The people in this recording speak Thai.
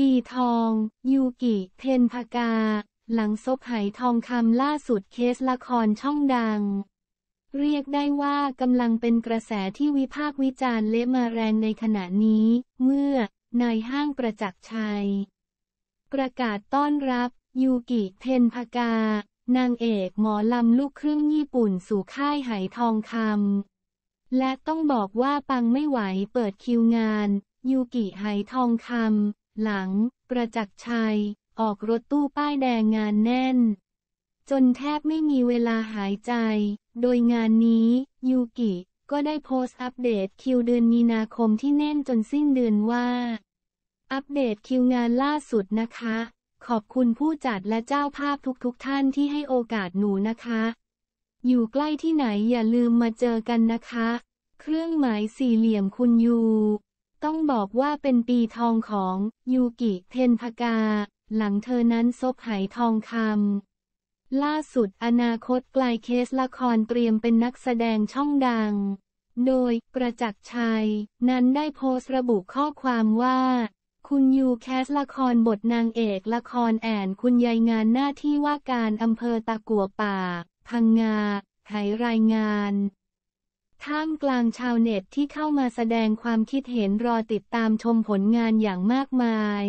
ปีทอง ยูกิเทนพกา หลังซบหายทองคำล่าสุดเคสละครช่องดัง เรียกได้ว่ากำลังเป็นกระแสที่วิพากษ์วิจารณ์เละมาแรงในขณะนี้ เมื่อนายห้างประจักษ์ชัย ประกาศต้อนรับ ยูกิเทนพกา นางเอกหมอลำลูกครึ่งญี่ปุ่นสู่ค่ายหายทองคำและต้องบอกว่าปังไม่ไหวเปิดคิวงาน ยูกิหายทองคำหลัง ประจักษ์ชัย ออกรถตู้ป้ายแดงงานแน่น จนแทบไม่มีเวลาหายใจ โดยงานนี้ยูกิก็ได้โพสต์อัปเดตคิวเดือนมีนาคมที่แน่นจนสิ้นเดือนว่า อัปเดตคิวงานล่าสุดนะคะ ขอบคุณผู้จัดและเจ้าภาพทุกๆทท่านที่ให้โอกาสหนูนะคะ อยู่ใกล้ที่ไหนอย่าลืมมาเจอกันนะคะ เครื่องหมายสี่เหลี่ยมคุณยูต้องบอกว่าเป็นปีทองของยูกิเทนพกา หลังเธอนั้นซบหายทองคำล่าสุดอนาคตไกลเคสละครเตรียมเป็นนักแสดงช่องดัง โดยประจักษ์ชัย นั้นได้โพสต์ระบุข้อความว่า คุณยูแคสละครบทนางเอกละครแอนคุณยายงานหน้าที่ว่าการอำเภอตะกัวป่า พังงาหายรายงานท่ามกลางชาวเน็ตที่เข้ามาแสดงความคิดเห็นรอติดตามชมผลงานอย่างมากมาย